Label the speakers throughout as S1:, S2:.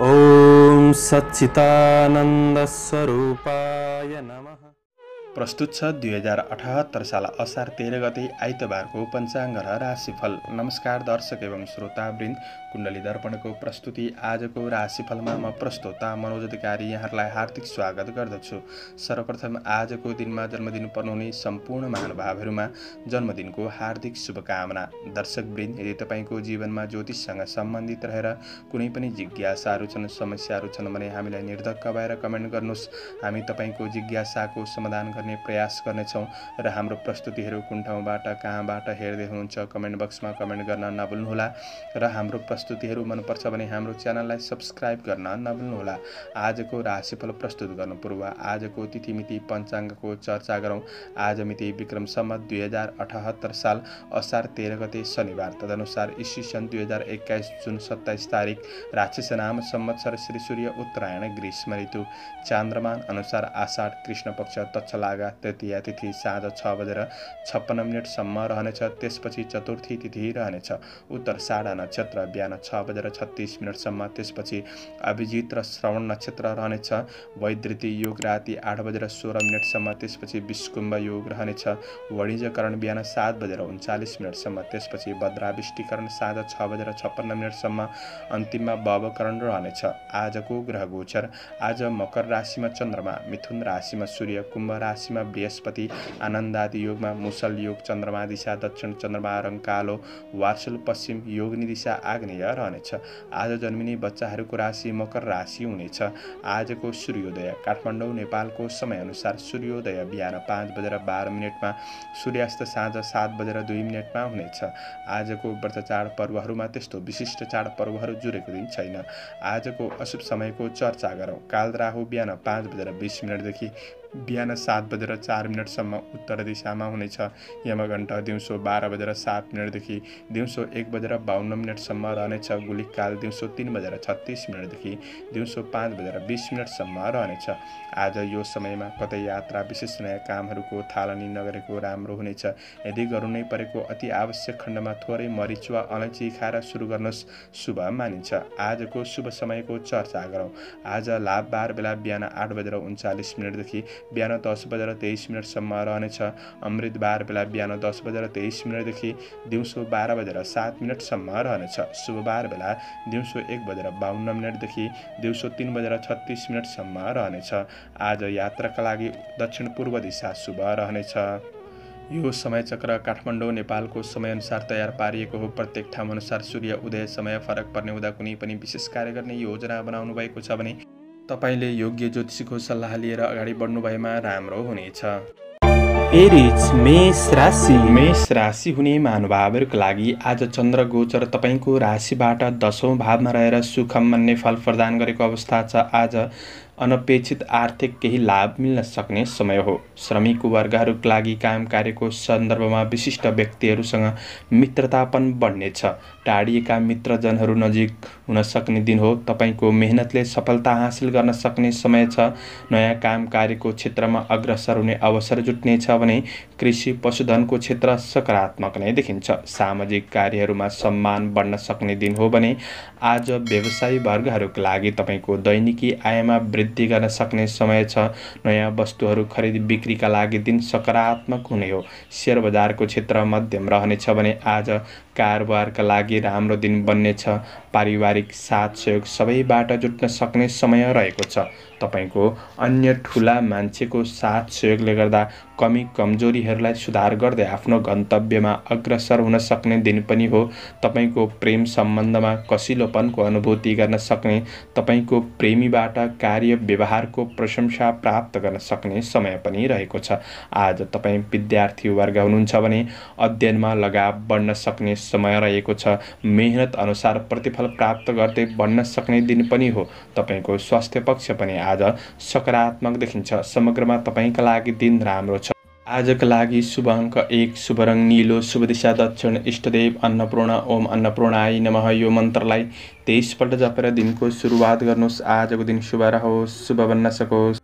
S1: ॐ सच्चिदानन्दस्वरूपाय नमः प्रस्तुत छ दुई हजार अठहत्तर साल असार तेह्र गते आइतबारको पञ्चाङ्ग र राशिफल नमस्कार दर्शक एवं श्रोतावृन्द कुण्डली दर्पणको प्रस्तुति आजको राशिफलमा म प्रस्तोता मनोज अधिकारी यहाँहरूलाई हार्दिक स्वागत गर्दछु सर्वप्रथम आजको दिनमा जन्मदिन पर्नुहुने सम्पूर्ण महानुभावहरूमा जन्मदिनको हार्दिक शुभकामना दर्शकवृन्द यदि तपाईँको जीवनमा ज्योतिषसँग सम्बन्धित रहेर कुनै पनि जिज्ञासाहरू छन् समस्याहरू छन् भने हामीलाई निर्धक्क भएर कमेन्ट गर्नुहोस् हामी तपाईँको जिज्ञासाको समाधान गर्ने प्रयास गर्नेछौँ र हाम्रो प्रस्तुतिहरू कुन ठाउँबाट कहाँबाट हेर्दै हुनुहुन्छ कमेन्ट बक्समा कमेन्ट गर्न नभुल्नुहोला र हाम्रो प्रस्तुतिहरू मनपर्छ भने हाम्रो च्यानललाई सब्सक्राइब गर्न नभुल्नुहोला आजको राशिफल प्रस्तुत गर्नु पूर्व आजको तिथिमिति पञ्चाङ्गको चर्चा गरौँ आज मिति विक्रमसम्म दुई हजार अठहत्तर साल असार तेह्र गते शनिबार तदनुसार इसी सन् दुई हजार एक्काइस जुन सत्ताइस तारिक नाम संवत्सर श्री सूर्य उत्तरायण ग्रीष्म ऋतु चान्द्रमान अनुसार आषाढ कृष्ण पक्ष तत्सला भागा तृतीय तिथि साँझ छ बजेर छप्पन्न मिनटसम्म रहनेछ त्यसपछि चतुर्थी तिथि रहनेछ उत्तर साढा नक्षत्र बिहान छ बजेर छत्तिस मिनटसम्म त्यसपछि अभिजित र श्रवण नक्षत्र रहनेछ वैद्युति योग राति आठ बजेर सोह्र मिनटसम्म त्यसपछि विष्कुम्भ योग रहनेछ वणिजकरण बिहान सात बजेर उन्चालिस मिनटसम्म त्यसपछि भद्राविष्टिकरण साँझ छ बजेर छप्पन्न मिनटसम्म अन्तिममा भवकरण रहनेछ आजको ग्रह गोचर आज मकर राशिमा चन्द्रमा मिथुन राशिमा सूर्य कुम्भ राशि राशिमा बृहस्पति आनन्दादि योगमा मुसल योग चन्द्रमा दिशा दक्षिण चन्द्रमा रङ कालो वार्सल पश्चिम योगनी दिशा आग्नेय रहनेछ आज जन्मिने बच्चाहरूको राशि मकर राशि हुनेछ आजको सूर्योदय काठमाडौँ नेपालको समयअनुसार सूर्योदय बिहान पाँच बजेर बाह्र मिनटमा सूर्यास्त साँझ सात बजेर दुई मिनटमा हुनेछ आजको व्रत चाडपर्वहरूमा त्यस्तो विशिष्ट चाडपर्वहरू जुरेको दिन छैन आजको अशुभ समयको चर्चा गरौँ काल राहु बिहान पाँच बजेर बिस मिनटदेखि बिहान सात बजेर चार मिनटसम्म उत्तर दिशामा हुनेछ यमघण्ट दिउँसो बाह्र बजेर सात मिनटदेखि दिउँसो एक बजेर बाहन्न मिनटसम्म रहनेछ गुलिकाल दिउँसो तिन बजेर छत्तिस मिनटदेखि दिउँसो पाँच बजेर बिस मिनटसम्म रहनेछ आज यो समयमा कतै यात्रा विशेष नयाँ कामहरूको थालनी नगरेको राम्रो हुनेछ यदि गर्नु नै परेको अति आवश्यक खण्डमा थोरै मरिच वा अलैँची खाएर सुरु गर्नुहोस् शुभ मानिन्छ आजको शुभ समयको चर्चा गरौँ आज लाभबार बेला बिहान आठ बजेर उन्चालिस मिनटदेखि बिहान दस बजेर तेइस मिनटसम्म रहनेछ अमृत बार बेला बिहान दस बजेर तेइस मिनटदेखि दिउँसो बाह्र बजेर सात मिनटसम्म रहनेछ शुभ बार बेला दिउँसो एक बजेर बाहन्न मिनटदेखि दिउँसो तिन बजेर छत्तिस मिनटसम्म रहनेछ आज यात्राका लागि दक्षिण पूर्व दिशा शुभ रहनेछ यो समयचक्र काठमाडौँ नेपालको समयअनुसार तयार पारिएको हो प्रत्येक ठाउँ अनुसार सूर्य उदय समय फरक पर्ने हुँदा कुनै पनि विशेष कार्य गर्ने योजना बनाउनु भएको छ भने तपाईँले योग्य ज्योतिषीको सल्लाह लिएर अगाडि बढ्नुभएमा राम्रो हुनेछ मेष राशि मेष राशि हुने महानुभावहरूको लागि आज चन्द्र गोचर तपाईँको राशिबाट दसौँ भावमा रहेर सुखम मान्ने फल प्रदान गरेको अवस्था छ आज अनपेक्षित आर्थिक केही लाभ मिल्न सक्ने समय हो श्रमिक वर्गहरूका लागि काम कार्यको सन्दर्भमा विशिष्ट व्यक्तिहरूसँग मित्रतापन बढ्नेछ टाढिएका मित्रजनहरू नजिक हुन सक्ने दिन हो तपाईँको मेहनतले सफलता हासिल गर्न सक्ने समय छ नयाँ काम कार्यको क्षेत्रमा अग्रसर हुने अवसर जुट्नेछ भने कृषि पशुधनको क्षेत्र सकारात्मक नै देखिन्छ सामाजिक कार्यहरूमा सम्मान बढ्न सक्ने दिन हो भने आज व्यवसायी वर्गहरूका लागि तपाईँको दैनिकी आयमा वृद्धि गर्न सक्ने समय छ नयाँ वस्तुहरू खरिद बिक्रीका लागि दिन सकारात्मक हुने हो सेयर बजारको क्षेत्र मध्यम रहनेछ भने आज कारोबारका लागि राम्रो दिन बन्नेछ पारिवारिक साथ सहयोग सबैबाट जुट्न सक्ने समय रहेको छ तपाईँको अन्य ठुला मान्छेको साथ सहयोगले गर्दा कमी कमजोरीहरूलाई सुधार गर्दै आफ्नो गन्तव्यमा अग्रसर हुन सक्ने दिन पनि हो तपाईँको प्रेम सम्बन्धमा कसिलोपनको अनुभूति गर्न सक्ने तपाईँको प्रेमीबाट कार्य व्यवहारको प्रशंसा प्राप्त गर्न सक्ने समय पनि रहेको छ आज तपाईँ विद्यार्थी वर्ग हुनुहुन्छ भने अध्ययनमा लगाव बढ्न सक्ने समय रहेको छ मेहनत अनुसार प्रतिफल फल प्राप्त गर्दै बन्न सक्ने दिन पनि हो तपाईँको स्वास्थ्य पक्ष पनि आज सकारात्मक देखिन्छ समग्रमा तपाईँका लागि दिन राम्रो छ आजका लागि शुभ अङ्क एक शुभ रङ निलो शुभ दिशा दक्षिण इष्टदेव अन्नपूर्ण ओम अन्नपूर्ण आई नम यो मन्त्रलाई तेइसपल्ट जपेर दिनको सुरुवात गर्नुहोस् आजको दिन शुभ रहोस् शुभ बन्न सकोस्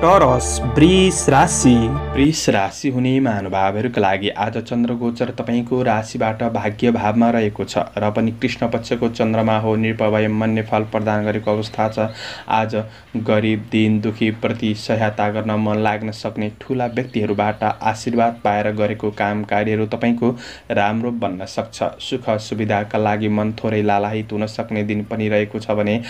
S1: टरस वृष राशि वृष राशि हुने महानुभावहरूको लागि आज चन्द्रगोचर तपाईँको राशिबाट भाग्य भावमा रहेको छ र पनि कृष्ण पक्षको चन्द्रमा हो मन्य फल प्रदान गरेको अवस्था छ आज गरिब दिन प्रति सहायता गर्न मन लाग्न सक्ने ठुला व्यक्तिहरूबाट आशीर्वाद पाएर गरेको काम कार्यहरू तपाईँको राम्रो बन्न सक्छ सुख सुविधाका लागि मन थोरै लालाहित हुन सक्ने दिन पनि रहेको छ भने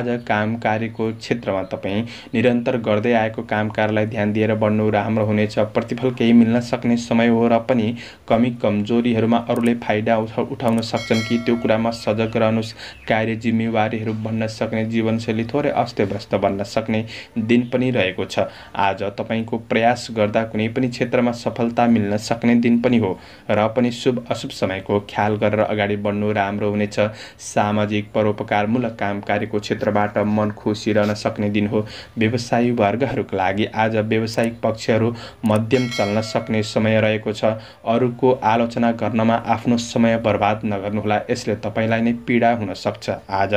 S1: आज काम कार्यको क्षेत्रमा तपाईँ निरन्तर गर्दै आएको को कामकारलाई ध्यान दिएर बढ्नु राम्रो हुनेछ प्रतिफल केही मिल्न सक्ने समय हो र पनि कमी कमजोरीहरूमा अरूले फाइदा उठाउन सक्छन् कि त्यो कुरामा सजग रहनुहोस् कार्य जिम्मेवारीहरू बन्न सक्ने जीवनशैली थोरै अस्तव्यस्त बन्न सक्ने दिन पनि रहेको छ आज तपाईँको प्रयास गर्दा कुनै पनि क्षेत्रमा सफलता मिल्न सक्ने दिन पनि हो र पनि शुभ अशुभ समयको ख्याल गरेर अगाडि बढ्नु राम्रो हुनेछ सामाजिक परोपकारमूलक काम कार्यको क्षेत्रबाट मन खुसी रहन सक्ने दिन हो व्यवसायी वर्गहरू लागि आज व्यावसायिक पक्षहरू मध्यम चल्न सक्ने समय रहेको छ अरूको आलोचना गर्नमा आफ्नो समय बर्बाद नगर्नुहोला यसले तपाईँलाई नै पीडा सक्छ आज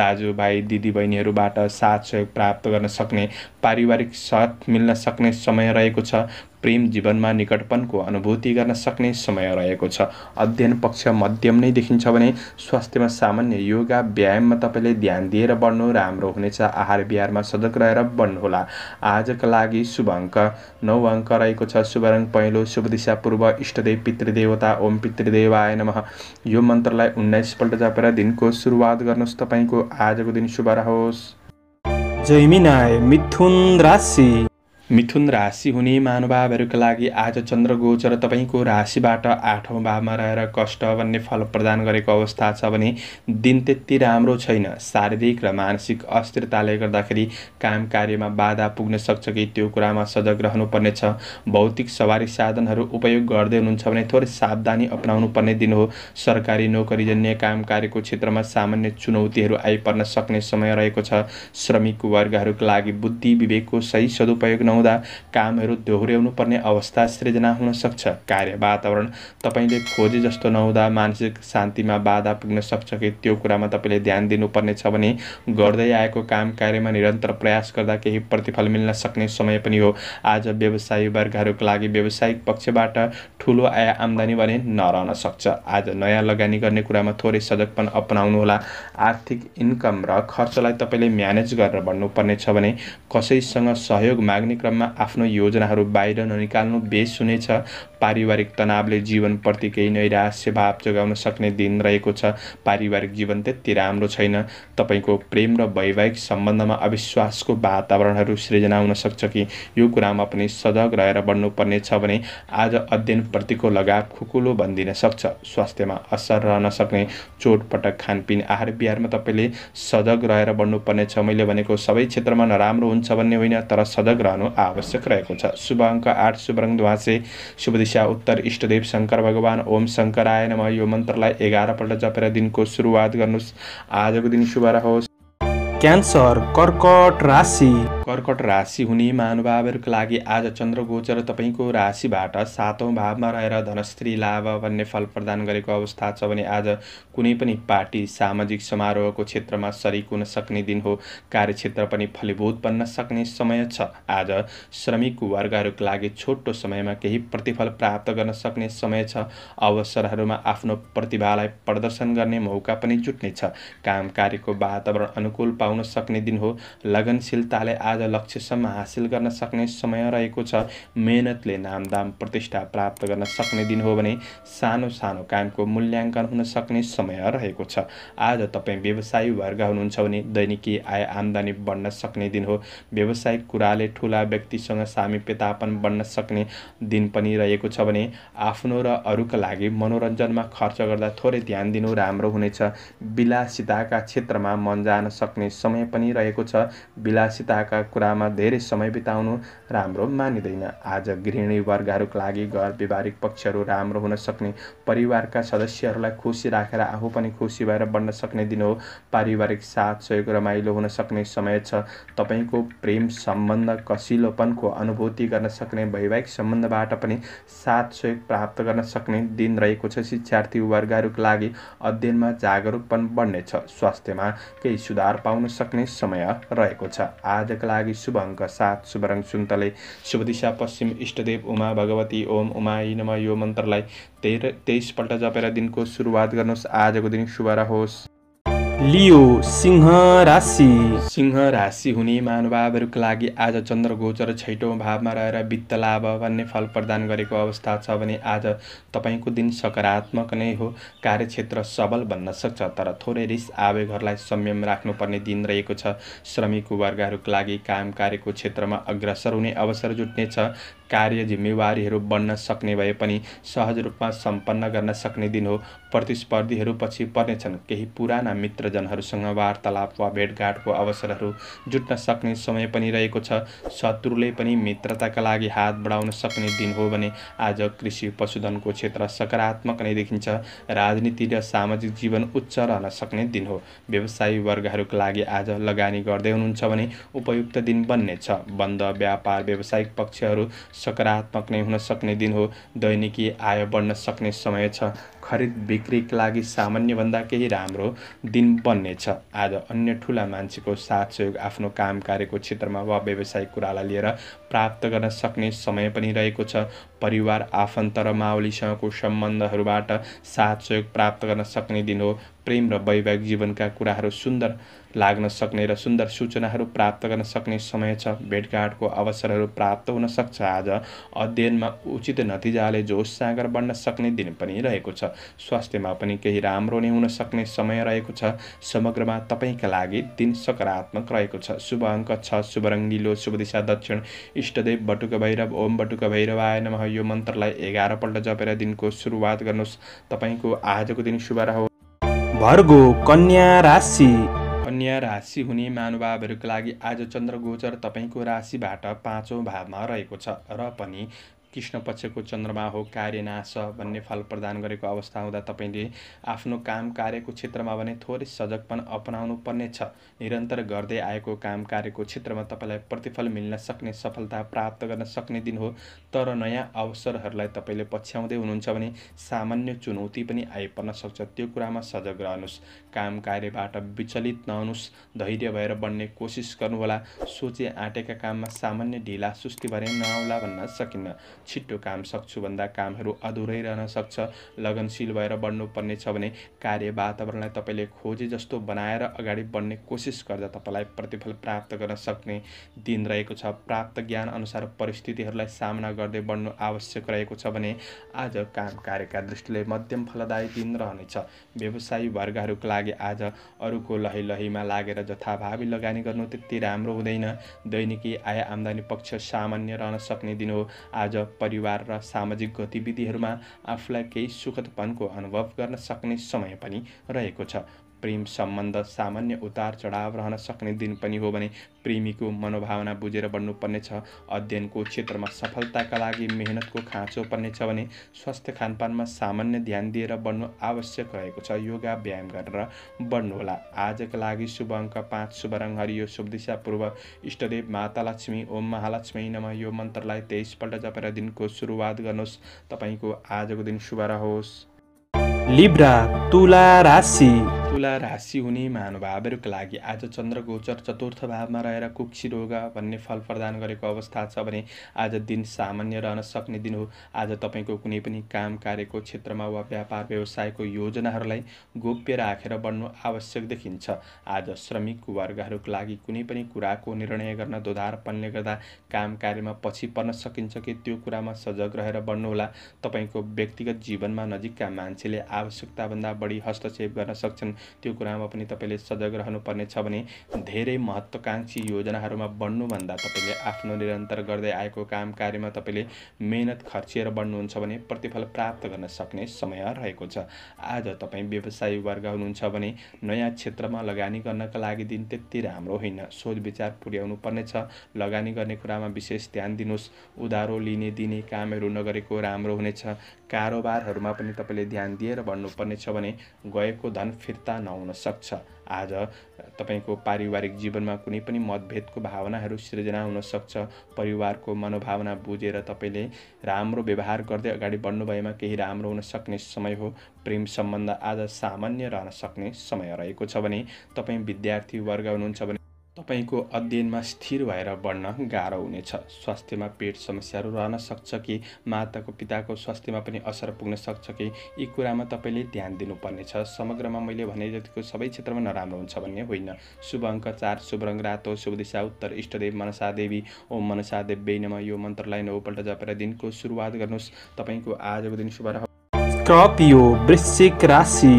S1: दाजुभाइ दिदीबहिनीहरूबाट साथ सहयोग प्राप्त गर्न सक्ने पारिवारिक साथ मिल्न सक्ने समय रहेको छ प्रेम जीवनमा निकटपनको अनुभूति गर्न सक्ने समय रहेको छ अध्ययन पक्ष मध्यम नै देखिन्छ भने स्वास्थ्यमा सामान्य योगा व्यायाममा तपाईँले ध्यान दिएर बढ्नु राम्रो हुनेछ आहार विहारमा सजग रहेर बढ्नुहोला आजका लागि शुभ अङ्क नौ अङ्क रहेको छ शुभ रङ पहिलो शुभ दिशा पूर्व इष्टदेव पितृदेवता ओम पितृदेवाय नमः यो मन्त्रलाई उन्नाइसपल्ट जापेर दिनको सुरुवात गर्नुहोस् तपाईँको आजको दिन शुभ रहोस् जयमिनाय मिथुन राशि मिथुन राशि हुने महानुभावहरूका लागि आज चन्द्र गोचर तपाईँको राशिबाट आठौँ भावमा रहेर कष्ट भन्ने फल प्रदान गरेको अवस्था छ भने दिन त्यति राम्रो छैन शारीरिक र मानसिक अस्थिरताले गर्दाखेरि काम कार्यमा बाधा पुग्न सक्छ कि त्यो कुरामा सजग रहनुपर्नेछ भौतिक सवारी साधनहरू उपयोग गर्दै हुनुहुन्छ भने थोरै सावधानी अपनाउनु पर्ने दिन हो सरकारी नोकरीजन्य काम कार्यको क्षेत्रमा सामान्य चुनौतीहरू आइपर्न सक्ने समय रहेको छ श्रमिक वर्गहरूका लागि बुद्धि विवेकको सही सदुपयोग नहुँ हुँदा कामहरू दोहोऱ्याउनु पर्ने अवस्था सृजना हुन सक्छ कार्य वातावरण तपाईँले खोजे जस्तो नहुँदा मानसिक शान्तिमा बाधा पुग्न सक्छ कि त्यो कुरामा तपाईँले ध्यान दिनुपर्ने छ भने गर्दै आएको काम कार्यमा निरन्तर प्रयास गर्दा केही प्रतिफल मिल्न सक्ने समय पनि हो आज व्यवसायी वर्गहरूको लागि व्यावसायिक पक्षबाट ठुलो आय आम्दानी भने नरहन सक्छ आज नयाँ लगानी गर्ने कुरामा थोरै सजगपन होला आर्थिक इन्कम र खर्चलाई तपाईँले म्यानेज गरेर भन्नुपर्ने छ भने कसैसँग सहयोग माग्ने क्रम क्रममा आफ्नो योजनाहरू बाहिर ननिकाल्नु बेस हुनेछ पारिवारिक तनावले जीवनप्रति केही नैराश्य भाव जोगाउन सक्ने दिन रहेको छ पारिवारिक जीवन त्यति राम्रो छैन तपाईँको प्रेम र वैवाहिक सम्बन्धमा अविश्वासको वातावरणहरू सृजना हुन सक्छ कि यो कुरामा पनि सजग रहेर बढ्नुपर्ने छ भने आज अध्ययनप्रतिको लगाव खुकुलो भनिदिन सक्छ स्वास्थ्यमा असर रहन सक्ने चोटपटक खानपिन आहार बिहारमा तपाईँले सजग रहेर बढ्नुपर्ने छ मैले भनेको सबै क्षेत्रमा नराम्रो हुन्छ भन्ने होइन तर सजग रहनु आवश्यक रहेको छ शुभ अङ्क आठ शुभ शुभ दिशा उत्तर इष्टदेव शङ्कर भगवान ओम शङ्कराय नम यो मन्त्रलाई एघारपल्ट जपेर दिनको सुरुवात गर्नुहोस् आजको दिन शुभ रहोस् क्यान्सर कर्कट राशि कर्कट राशि हुने महानुभावहरूको लागि आज चन्द्र गोचर तपाईँको राशिबाट सातौँ भावमा रहेर धनश्री लाभ भन्ने फल प्रदान गरेको अवस्था छ भने आज कुनै पनि पार्टी सामाजिक समारोहको क्षेत्रमा सरिक हुन सक्ने दिन हो कार्यक्षेत्र पनि फलीभूत बन्न सक्ने समय छ आज श्रमिक वर्गहरूको लागि छोटो समयमा केही प्रतिफल प्राप्त गर्न सक्ने समय छ अवसरहरूमा आफ्नो प्रतिभालाई प्रदर्शन गर्ने मौका पनि जुट्नेछ काम कार्यको वातावरण अनुकूल पाउन सक्ने दिन हो लगनशीलताले आज लक्ष्यसम्म हासिल गर्न सक्ने समय रहेको छ मेहनतले नामदाम प्रतिष्ठा प्राप्त गर्न सक्ने दिन हो भने सानो सानो कामको मूल्याङ्कन हुन सक्ने समय रहेको छ आज तपाईँ व्यवसायी वर्ग हुनुहुन्छ भने दैनिकी आय आम्दानी बढ्न सक्ने दिन हो व्यवसायिक कुराले ठुला व्यक्तिसँग सामिप्यतापन बढ्न सक्ने दिन पनि रहेको छ भने आफ्नो र अरूका लागि मनोरञ्जनमा खर्च गर्दा थोरै ध्यान दिनु राम्रो हुनेछ विलासिताका क्षेत्रमा मन जान सक्ने समय पनि रहेको छ विलासिताका कुरामा धेरै समय बिताउनु राम्रो मानिँदैन आज गृहिणी वर्गहरूको लागि घर व्यावहारिक पक्षहरू राम्रो हुन सक्ने परिवारका सदस्यहरूलाई खुसी राखेर आफू पनि खुसी भएर बन्न सक्ने दिन हो पारिवारिक साथ सहयोग रमाइलो हुन सक्ने समय छ तपाईँको प्रेम सम्बन्ध कसिलोपनको अनुभूति गर्न सक्ने वैवाहिक सम्बन्धबाट पनि साथ सहयोग प्राप्त गर्न सक्ने दिन रहेको छ शिक्षार्थी वर्गहरूको लागि अध्ययनमा जागरुकपन बढ्नेछ स्वास्थ्यमा केही सुधार पाउन सक्ने समय रहेको छ आजका लागि शुभ अङ्क सात शुभ रङ सुन्तले शुभ दिशा पश्चिम इष्टदेव उमा भगवती ओम उमाई नम यो मन्त्रलाई तेह्र तेइसपल्ट जपेर दिनको सुरुवात गर्नुहोस् आजको दिन शुभ रहोस् लियो सिंह राशि सिंह राशि हुने महानुभावहरूको लागि आज चन्द्र गोचर छैटौँ भावमा रहेर वित्त लाभ भन्ने फल प्रदान गरेको अवस्था छ भने आज तपाईँको दिन सकारात्मक नै हो कार्यक्षेत्र सबल बन्न सक्छ तर थोरै रिस आवेगहरूलाई संयम राख्नुपर्ने दिन रहेको छ श्रमिक वर्गहरूको लागि काम कार्यको क्षेत्रमा अग्रसर हुने अवसर जुट्नेछ कार्य जिम्मेवारीहरू बन्न सक्ने भए पनि सहज रूपमा सम्पन्न गर्न सक्ने दिन हो प्रतिस्पर्धीहरू पछि पर्नेछन् केही पुराना मित्रजनहरूसँग वार्तालाप वा भेटघाटको अवसरहरू जुट्न सक्ने समय पनि रहेको छ शत्रुले पनि मित्रताका लागि हात बढाउन सक्ने दिन हो भने आज कृषि पशुधनको क्षेत्र सकारात्मक नै देखिन्छ राजनीति र सामाजिक जीवन उच्च रहन सक्ने दिन हो व्यवसायी वर्गहरूका लागि आज लगानी गर्दै हुनुहुन्छ भने उपयुक्त दिन बन्नेछ बन्द व्यापार व्यावसायिक पक्षहरू सकारात्मक नै हुन सक्ने दिन हो दैनिकी आय बढ्न सक्ने समय छ खरिद बिक्रीका लागि सामान्यभन्दा केही राम्रो दिन बन्नेछ आज अन्य ठुला मान्छेको साथ सहयोग आफ्नो काम कार्यको क्षेत्रमा वा व्यवसायिक कुरालाई लिएर प्राप्त गर्न सक्ने समय पनि रहेको छ परिवार आफन्त र माओलीसँगको सम्बन्धहरूबाट साथ सहयोग प्राप्त गर्न सक्ने दिन हो प्रेम र वैवाहिक जीवनका कुराहरू सुन्दर लाग्न सक्ने र सुन्दर सूचनाहरू प्राप्त गर्न सक्ने समय छ भेटघाटको अवसरहरू प्राप्त हुन सक्छ आज अध्ययनमा उचित नतिजाले जोस सागर बढ्न सक्ने दिन पनि रहेको छ स्वास्थ्यमा पनि केही राम्रो नै हुन सक्ने समय रहेको छ समग्रमा तपाईँका लागि दिन सकारात्मक रहेको छ शुभ अङ्क छ शुभ रङ्गिलो शुभ दिशा दक्षिण इष्टदेव बटुक भैरव ओम बटुक भैरव आय नम यो मन्त्रलाई एघारपल्ट जपेर दिनको सुरुवात गर्नुहोस् तपाईँको आजको दिन शुभ रहोस् भर्गो कन्या राशि कन्या राशि हुने महानुभावहरूको लागि आज चन्द्र गोचर तपाईँको राशिबाट पाँचौँ भावमा रहेको छ र पनि कृष्ण पक्षको चन्द्रमा हो कार्य नाश भन्ने फल प्रदान गरेको अवस्था हुँदा तपाईँले आफ्नो काम कार्यको क्षेत्रमा भने थोरै सजगपन अपनाउनु पर्ने छ निरन्तर गर्दै आएको काम कार्यको क्षेत्रमा तपाईँलाई प्रतिफल मिल्न सक्ने सफलता प्राप्त गर्न सक्ने दिन हो तर नयाँ अवसरहरूलाई तपाईँले पछ्याउँदै हुनुहुन्छ भने सामान्य चुनौती पनि आइपर्न सक्छ त्यो कुरामा सजग रहनुहोस् काम कार्यबाट विचलित नहुनुहोस् धैर्य भएर बन्ने कोसिस गर्नुहोला सोचे आँटेका काममा सामान्य ढिला सुस्ती भएर नआउला भन्न सकिन्न छिट्टो काम सक्छु भन्दा कामहरू अधुरै रहन सक्छ लगनशील भएर बढ्नुपर्ने छ भने कार्य वातावरणलाई तपाईँले खोजे जस्तो बनाएर अगाडि बढ्ने कोसिस गर्दा तपाईँलाई प्रतिफल प्राप्त गर्न सक्ने दिन रहेको छ प्राप्त ज्ञान अनुसार परिस्थितिहरूलाई सामना गर्दै बढ्नु आवश्यक रहेको छ भने आज काम कार्यका दृष्टिले मध्यम फलदायी दिन रहनेछ व्यवसायी वर्गहरूको लागि आज अरूको लही लहीमा लागेर जथाभावी लगानी गर्नु त्यति राम्रो हुँदैन दैनिकी आय आम्दानी पक्ष सामान्य रहन सक्ने दिन हो आज परिवार र सामाजिक गतिविधिहरूमा आफूलाई केही सुखदपनको अनुभव गर्न सक्ने समय पनि रहेको छ प्रेम सम्बन्ध सामान्य उतार चढाव रहन सक्ने दिन पनि हो भने प्रेमीको मनोभावना बुझेर बढ्नुपर्नेछ अध्ययनको क्षेत्रमा सफलताका लागि मेहनतको खाँचो पर्नेछ भने स्वास्थ्य खानपानमा सामान्य ध्यान दिएर बढ्नु आवश्यक रहेको छ योगा व्यायाम गरेर बढ्नुहोला आजका लागि शुभ अङ्क पाँच शुभ रङ हरियो शुभ दिशा पूर्व इष्टदेव माता लक्ष्मी ओम महालक्ष्मी नम यो मन्त्रलाई तेइसपल्ट जपेर दिनको सुरुवात गर्नुहोस् तपाईँको आजको दिन शुभ रहोस् लिब्रा तुला राशि तुला राशि हुने महानुभावहरूका लागि आज चन्द्र गोचर चतुर्थ भावमा रहेर कुक्षी रोग भन्ने फल प्रदान गरेको अवस्था छ भने आज दिन सामान्य रहन सक्ने दिन हो आज तपाईँको कुनै पनि काम कार्यको क्षेत्रमा वा व्यापार व्यवसायको योजनाहरूलाई गोप्य राखेर बढ्नु आवश्यक देखिन्छ आज श्रमिक वर्गहरूको लागि कुनै पनि कुराको निर्णय गर्न दोधारपनले गर्दा काम कार्यमा पछि पर्न सकिन्छ कि त्यो कुरामा सजग रहेर बढ्नुहोला तपाईँको व्यक्तिगत जीवनमा नजिकका मान्छेले आवश्यकताभन्दा बढी हस्तक्षेप गर्न सक्छन् त्यो कुरामा पनि तपाईँले सजग रहनुपर्नेछ भने धेरै महत्त्वकाङ्क्षी योजनाहरूमा बढ्नुभन्दा तपाईँले आफ्नो निरन्तर गर्दै आएको काम कार्यमा तपाईँले मेहनत खर्चिएर बढ्नुहुन्छ भने प्रतिफल प्राप्त गर्न सक्ने समय रहेको छ आज तपाईँ व्यवसायी वर्ग हुनुहुन्छ भने नयाँ क्षेत्रमा लगानी गर्नका लागि दिन त्यति राम्रो होइन सोच विचार पुर्याउनु पर्नेछ लगानी गर्ने कुरामा विशेष ध्यान दिनुहोस् उधारो लिने दिने कामहरू नगरेको राम्रो हुनेछ कारोबारहरूमा पनि तपाईँले ध्यान दिएर भन्नुपर्ने छ भने गएको धन फिर्ता नहुन सक्छ आज तपाईँको पारिवारिक जीवनमा कुनै पनि मतभेदको भावनाहरू सृजना हुनसक्छ परिवारको मनोभावना बुझेर तपाईँले राम्रो व्यवहार गर्दै अगाडि बढ्नुभएमा केही राम्रो हुन सक्ने समय हो प्रेम सम्बन्ध आज सामान्य रहन सक्ने समय रहेको छ भने तपाईँ विद्यार्थीवर्ग हुनुहुन्छ भने तपाईँको अध्ययनमा स्थिर भएर बढ्न गाह्रो हुनेछ स्वास्थ्यमा पेट समस्याहरू रहन सक्छ कि माताको पिताको स्वास्थ्यमा पनि असर पुग्न सक्छ कि यी कुरामा तपाईँले ध्यान दिनुपर्नेछ समग्रमा मैले भने जतिको सबै क्षेत्रमा नराम्रो हुन्छ भन्ने होइन शुभ अङ्क चार शुभ रङ रातो शुभ दिशा उत्तर इष्टदेव मनसा देवी ओम मनसा देव बेनमा यो मन्त्रलाई नौपल्ट जपेर दिनको सुरुवात गर्नुहोस् तपाईँको आजको दिन शुभ रह वृश्चिक राशि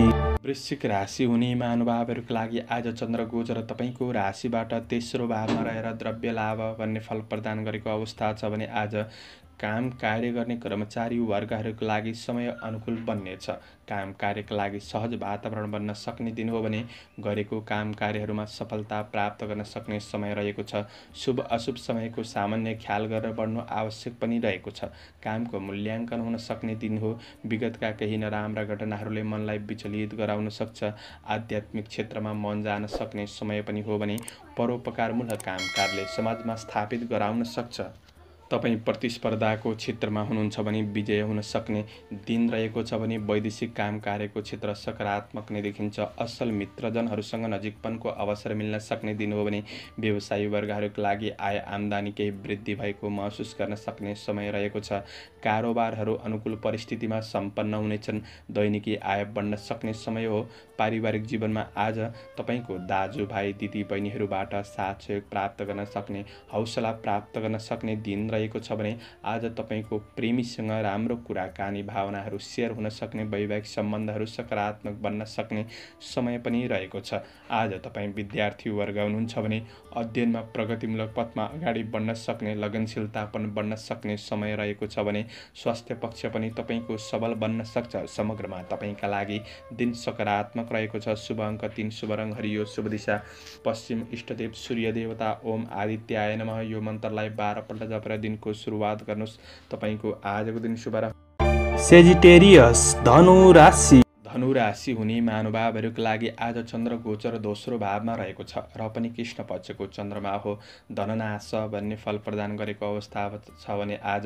S1: वृश्चिक राशि हुने महानुभावहरूको लागि आज चन्द्र गोचर तपाईँको राशिबाट तेस्रो भावमा रहेर द्रव्य लाभ भन्ने फल प्रदान गरेको अवस्था छ भने आज काम कार्य गर्ने कर्मचारी वर्गहरूको लागि समय अनुकूल बन्नेछ काम कार्यका लागि सहज वातावरण बन्न सक्ने दिन हो भने गरेको काम कार्यहरूमा सफलता प्राप्त गर्न सक्ने समय रहेको छ शुभ अशुभ समयको सामान्य ख्याल गरेर बढ्नु आवश्यक पनि रहेको छ कामको मूल्याङ्कन हुन सक्ने दिन हो विगतका केही नराम्रा घटनाहरूले मनलाई विचलित गराउन सक्छ आध्यात्मिक क्षेत्रमा मन जान सक्ने समय पनि हो भने परोपकारमूलक कामकारले समाजमा स्थापित गराउन सक्छ तपाईँ प्रतिस्पर्धाको क्षेत्रमा हुनुहुन्छ भने विजय हुन सक्ने दिन रहेको छ भने वैदेशिक काम कार्यको क्षेत्र सकारात्मक नै देखिन्छ असल मित्रजनहरूसँग नजिकपनको अवसर मिल्न सक्ने दिन हो भने व्यवसायी वर्गहरूको लागि आय आम्दानी केही वृद्धि भएको महसुस गर्न सक्ने समय रहेको छ कारोबारहरू अनुकूल परिस्थितिमा सम्पन्न हुनेछन् दैनिकी आय बढ्न सक्ने समय हो पारिवारिक जीवनमा आज तपाईँको दाजुभाइ दिदीबहिनीहरूबाट साथ सहयोग प्राप्त गर्न सक्ने हौसला प्राप्त गर्न सक्ने दिन रहेको भएको छ भने आज तपाईँको प्रेमीसँग राम्रो कुराकानी भावनाहरू सेयर हुन सक्ने वैवाहिक सम्बन्धहरू सकारात्मक बन्न सक्ने समय पनि रहेको छ आज तपाईँ विद्यार्थी वर्ग हुनुहुन्छ भने अध्ययनमा प्रगतिमूलक पथमा अगाडि बढ्न सक्ने लगनशीलता पनि बढ्न सक्ने समय रहेको छ भने स्वास्थ्य पक्ष पनि तपाईँको सबल बन्न सक्छ समग्रमा तपाईँका लागि दिन सकारात्मक रहेको छ शुभ अङ्क तिन शुभ रङ हरियो शुभ दिशा पश्चिम इष्टदेव सूर्य देवता ओम आदित्याय नमः यो मन्त्रलाई बाह्रपल्ट जपेर दिनको सुरुवात गर्नुहोस् तपाईँको आजको दिन शुभ सेजिटेरियस धनु राशि धनु राशि हुने महानुभावहरूको लागि आज चन्द्र गोचर दोस्रो भावमा रहेको छ र पनि कृष्ण पक्षको चन्द्रमा हो धननाश भन्ने फल प्रदान गरेको अवस्था छ भने आज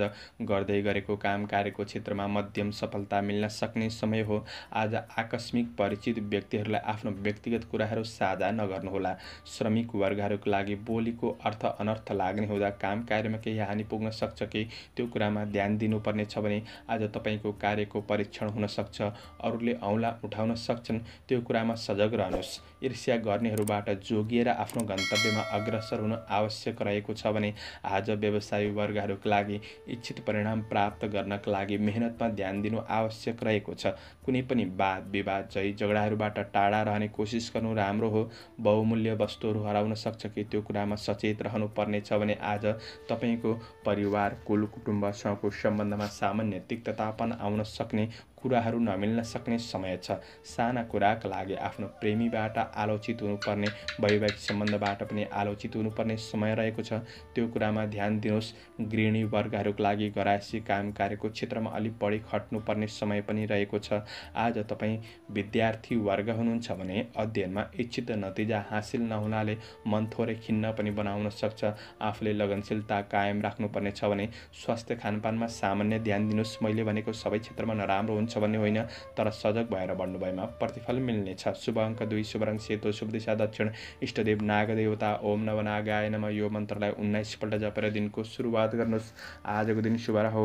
S1: गर्दै गरेको काम कार्यको क्षेत्रमा मध्यम सफलता मिल्न सक्ने समय हो आज आकस्मिक परिचित व्यक्तिहरूलाई आफ्नो व्यक्तिगत कुराहरू साझा नगर्नुहोला श्रमिक वर्गहरूको लागि बोलीको अर्थ अनर्थ लाग्ने हुँदा काम कार्यमा केही हानि पुग्न सक्छ कि त्यो कुरामा ध्यान दिनुपर्ने छ भने आज तपाईँको कार्यको परीक्षण हुनसक्छ अरूले आउने उठाउन सक्छन् त्यो कुरामा सजग रहनुहोस् ईर्ष्या गर्नेहरूबाट जोगिएर आफ्नो गन्तव्यमा अग्रसर हुन आवश्यक रहेको छ भने आज व्यवसायी वर्गहरूको लागि इच्छित परिणाम प्राप्त गर्नका लागि मेहनतमा ध्यान दिनु आवश्यक रहेको छ कुनै पनि वाद विवाद झै झगडाहरूबाट टाढा रहने कोसिस गर्नु राम्रो हो बहुमूल्य वस्तुहरू हराउन सक्छ कि त्यो कुरामा सचेत पर्ने छ भने आज तपाईँको परिवार कुल कुटुम्बसँगको सम्बन्धमा सामान्य तिक्ततापन आउन सक्ने कुराहरू नमिल्न सक्ने समय छ साना कुराका लागि आफ्नो प्रेमीबाट आलोचित हुनुपर्ने वैवाहिक सम्बन्धबाट पनि आलोचित हुनुपर्ने समय रहेको छ त्यो कुरामा ध्यान दिनुहोस् गृहिणी वर्गहरूको लागि गरासी काम कार्यको क्षेत्रमा अलिक बढी खट्नुपर्ने समय पनि रहेको छ आज तपाईँ विद्यार्थी वर्ग हुनुहुन्छ भने अध्ययनमा इच्छित नतिजा हासिल नहुनाले मन थोरै खिन्न पनि बनाउन सक्छ आफूले लगनशीलता कायम राख्नुपर्ने छ भने स्वास्थ्य खानपानमा सामान्य ध्यान दिनुहोस् मैले भनेको सबै क्षेत्रमा नराम्रो हुन्छ हुनुहुन्छ भन्ने होइन तर सजग भएर भन्नुभएमा प्रतिफल मिल्नेछ शुभ अङ्क दुई शुभ रङ सेतो शुभ दिशा दक्षिण इष्टदेव नागदेवता ओम नव नागाय नमा यो मन्त्रलाई उन्नाइसपल्ट जपेर दिनको सुरुवात गर्नुहोस् आजको दिन शुभ रह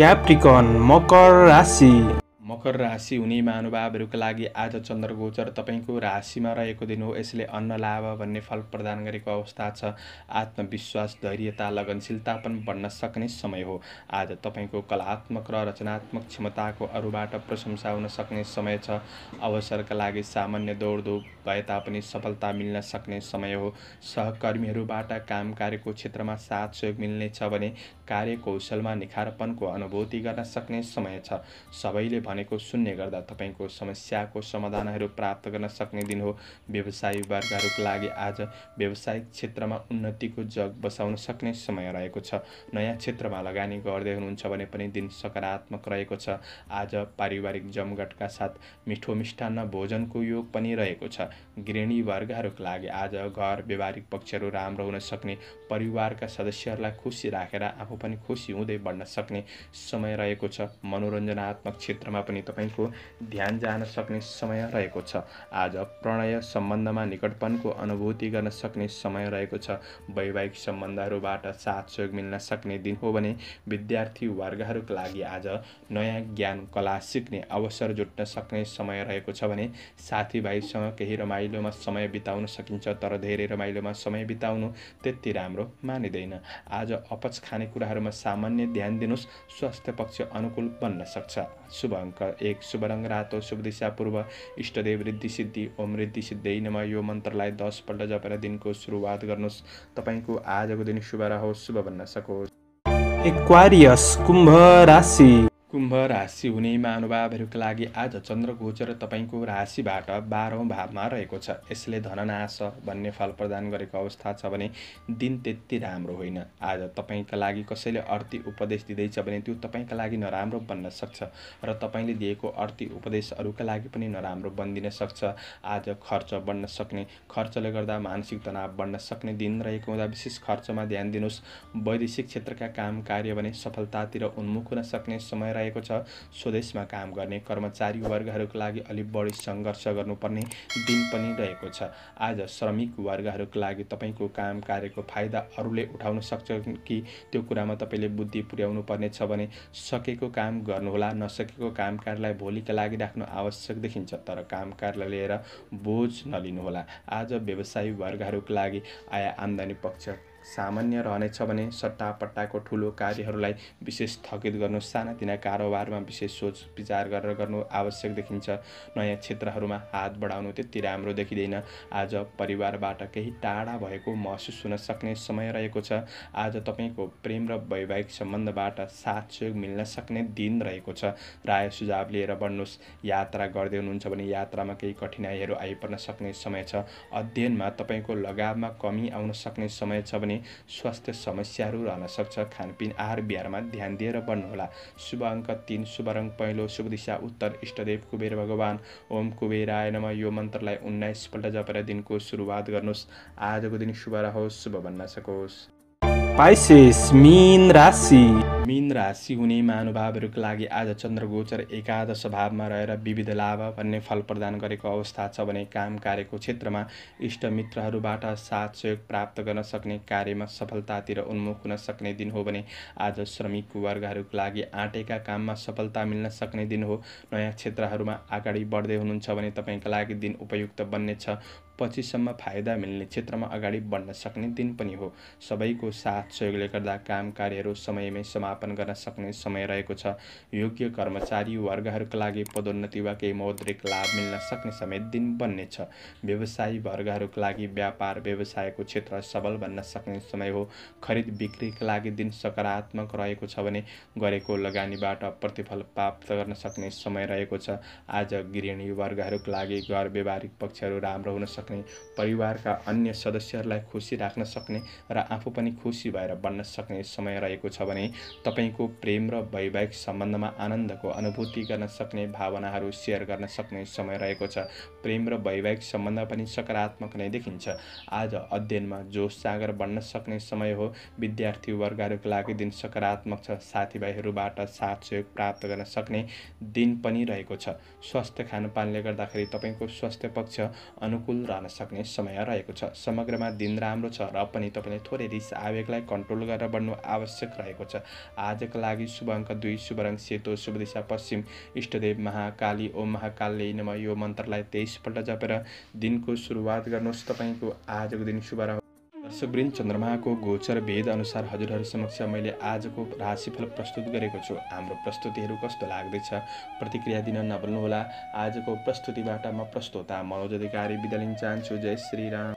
S1: क्याप्टिकन मकर राशि मकर राशि हुने महानुभावहरूका लागि आज चन्द्र गोचर तपाईँको राशिमा रहेको दिन हो यसले अन्न लाभ भन्ने फल प्रदान गरेको अवस्था छ आत्मविश्वास धैर्यता लगनशीलता पनि बढ्न सक्ने समय हो आज तपाईँको कलात्मक र रचनात्मक क्षमताको अरूबाट प्रशंसा हुन सक्ने समय छ अवसरका लागि सामान्य दौडधुप भए तापनि सफलता मिल्न सक्ने समय हो सहकर्मीहरूबाट काम कार्यको क्षेत्रमा साथ सहयोग मिल्नेछ भने कार्यकौशलमा निखारपनको अनुभूति गर्न सक्ने समय छ सबैले भने भनेको शून्य गर्दा तपाईँको समस्याको समाधानहरू प्राप्त गर्न सक्ने दिन हो व्यवसायी वर्गहरूको लागि आज व्यवसायिक क्षेत्रमा उन्नतिको जग बसाउन सक्ने समय रहेको छ नयाँ क्षेत्रमा लगानी गर्दै हुनुहुन्छ भने पनि दिन सकारात्मक रहेको छ आज पारिवारिक जमघटका साथ मिठो मिष्ठान्न भोजनको योग पनि रहेको छ गृहिणी वर्गहरूको लागि आज घर व्यावहारिक पक्षहरू राम्रो हुन सक्ने परिवारका सदस्यहरूलाई खुसी राखेर आफू पनि खुसी हुँदै बढ्न सक्ने समय रहेको छ मनोरञ्जनात्मक क्षेत्रमा पनि तपाईँको ध्यान जान सक्ने समय रहेको छ आज प्रणय सम्बन्धमा निकटपनको अनुभूति गर्न सक्ने समय रहेको छ वैवाहिक सम्बन्धहरूबाट साथ सहयोग मिल्न सक्ने दिन हो भने विद्यार्थी वर्गहरूको लागि आज नयाँ ज्ञान कला सिक्ने अवसर जुट्न सक्ने समय रहेको छ भने साथीभाइसँग केही रमाइलोमा समय बिताउन सकिन्छ तर धेरै रमाइलोमा समय बिताउनु त्यति राम्रो मानिँदैन आज अपच खानेकुराहरूमा सामान्य ध्यान दिनुहोस् स्वास्थ्य पक्ष अनुकूल बन्न सक्छ शुभ का एक शुभ रङ रातो शुभ दिशा पूर्व इष्टदेव रिद्धि सिद्धि ओम वृद्धि सिद्धि नमा यो मन्त्रलाई दसपल्ट जपेर दिनको सुरुवात गर्नुहोस् तपाईँको आजको दिन शुभ रहोस् शुभ भन्न सकोस्
S2: एक्वारियस
S1: कुम्भ राशि कुम्भ राशि हुने महानुभावहरूका लागि आज चन्द्र गोचर तपाईँको राशिबाट बाह्रौँ भावमा रहेको छ यसले धननाश भन्ने फल प्रदान गरेको अवस्था छ भने दिन त्यति राम्रो होइन आज तपाईँका लागि कसैले अर्थी उपदेश दिँदैछ भने त्यो तपाईँका लागि नराम्रो बन्न सक्छ र तपाईँले दिएको अर्थी उपदेशहरूका लागि पनि नराम्रो बनिदिन सक्छ आज खर्च बढ्न सक्ने खर्चले गर्दा मानसिक तनाव बढ्न सक्ने दिन रहेको हुँदा विशेष खर्चमा ध्यान दिनुहोस् वैदेशिक क्षेत्रका काम कार्य भने सफलतातिर उन्मुख हुन सक्ने समय रहेको छ स्वदेशमा काम गर्ने कर्मचारी वर्गहरूको लागि अलिक बढी सङ्घर्ष गर्नुपर्ने दिन पनि रहेको छ आज श्रमिक वर्गहरूको लागि तपाईँको काम कार्यको फाइदा अरूले उठाउन सक्छ कि त्यो कुरामा तपाईँले बुद्धि पुर्याउनु पर्ने छ भने सकेको काम गर्नुहोला नसकेको काम कार्यलाई भोलिका लागि राख्नु आवश्यक देखिन्छ तर कामकारलाई लिएर बोझ नलिनुहोला आज व्यवसायी वर्गहरूको लागि आय आम्दानी पक्ष सामान्य रहनेछ भने सट्टापट्टाको ठुलो कार्यहरूलाई विशेष स्थगित गर्नु सानातिना कारोबारमा विशेष सोच विचार गरेर गर्नु आवश्यक देखिन्छ नयाँ क्षेत्रहरूमा हात बढाउनु त्यति राम्रो देखिँदैन आज परिवारबाट केही टाढा भएको महसुस हुन सक्ने समय रहेको छ आज तपाईँको प्रेम र वैवाहिक सम्बन्धबाट साथ सहयोग मिल्न सक्ने दिन रहेको छ राय सुझाव लिएर बढ्नुहोस् यात्रा गर्दै हुनुहुन्छ भने यात्रामा केही कठिनाइहरू आइपर्न सक्ने समय छ अध्ययनमा तपाईँको लगावमा कमी आउन सक्ने समय छ भने भने स्वास्थ्य समस्याहरू रहन सक्छ खानपिन आहार बिहारमा ध्यान दिएर बढ्नुहोला शुभ अङ्क तिन शुभ रङ पहिलो शुभ दिशा उत्तर इष्टदेव कुबेर भगवान् ओम कुबेराय नम यो मन्त्रलाई उन्नाइसपल्ट जपेर दिनको सुरुवात गर्नुहोस् आजको दिन शुभ रहोस् शुभ बन्न सकोस् पाइसेस मिन राशि मिन राशि हुने महानुभावहरूको लागि आज चन्द्रगोचर एकादश भावमा रहेर विविध लाभ भन्ने फल प्रदान गरेको अवस्था छ भने काम कार्यको क्षेत्रमा इष्टमित्रहरूबाट साथ सहयोग प्राप्त गर्न सक्ने कार्यमा सफलतातिर उन्मुख हुन सक्ने दिन हो भने आज श्रमिक वर्गहरूको लागि आँटेका काममा सफलता मिल्न सक्ने दिन हो नयाँ क्षेत्रहरूमा अगाडि बढ्दै हुनुहुन्छ भने तपाईँका लागि दिन उपयुक्त बन्नेछ पछिसम्म फाइदा मिल्ने क्षेत्रमा अगाडि बढ्न सक्ने दिन पनि हो सबैको साथ सहयोगले गर्दा काम कार्यहरू समयमै समापन गर्न सक्ने समय रहेको छ योग्य कर्मचारी वर्गहरूका लागि पदोन्नति वा केही मौद्रिक लाभ मिल्न सक्ने समय दिन बन्नेछ व्यवसायी वर्गहरूका लागि व्यापार व्यवसायको क्षेत्र सबल बन्न सक्ने समय हो खरिद बिक्रीका लागि दिन सकारात्मक रहेको छ भने गरेको लगानीबाट प्रतिफल प्राप्त गर्न सक्ने समय रहेको छ आज गृहिणी वर्गहरूका लागि घर व्यावहारिक पक्षहरू राम्रो हुन सक्ने सक्ने परिवारका अन्य सदस्यहरूलाई खुसी राख्न सक्ने र आफू पनि खुसी भएर बन्न सक्ने समय रहेको छ भने तपाईँको प्रेम र वैवाहिक सम्बन्धमा आनन्दको अनुभूति गर्न सक्ने भावनाहरू सेयर गर्न सक्ने समय रहेको छ प्रेम र वैवाहिक सम्बन्ध पनि सकारात्मक नै देखिन्छ आज अध्ययनमा जोस सागर बन्न सक्ने समय हो विद्यार्थी वर्गहरूको लागि दिन सकारात्मक छ साथीभाइहरूबाट साथ सहयोग प्राप्त गर्न सक्ने दिन पनि रहेको छ स्वास्थ्य खानपानले गर्दाखेरि तपाईँको स्वास्थ्य पक्ष अनुकूल र लान सक्ने समय रहेको छ समग्रमा दिन राम्रो छ र पनि तपाईँले थोरै रिस आवेगलाई कन्ट्रोल गरेर बढ्नु आवश्यक रहेको छ आजको लागि शुभ अङ्क दुई शुभ रङ सेतो शुभ दिशा पश्चिम इष्टदेव महाकाली ओम महाकालले नम यो मन्त्रलाई तेइसपल्ट जपेर दिनको सुरुवात गर्नुहोस् तपाईँको आजको दिन शुभ रह दर्शकवृन्द चन्द्रमाको गोचर भेद अनुसार हजुरहरू समक्ष मैले आजको राशिफल प्रस्तुत गरेको छु हाम्रो प्रस्तुतिहरू कस्तो लाग्दैछ प्रतिक्रिया दिन नभुल्नुहोला आजको प्रस्तुतिबाट म प्रस्तुता मनोज अधिकारी बिदा लिन चाहन्छु जय श्री राम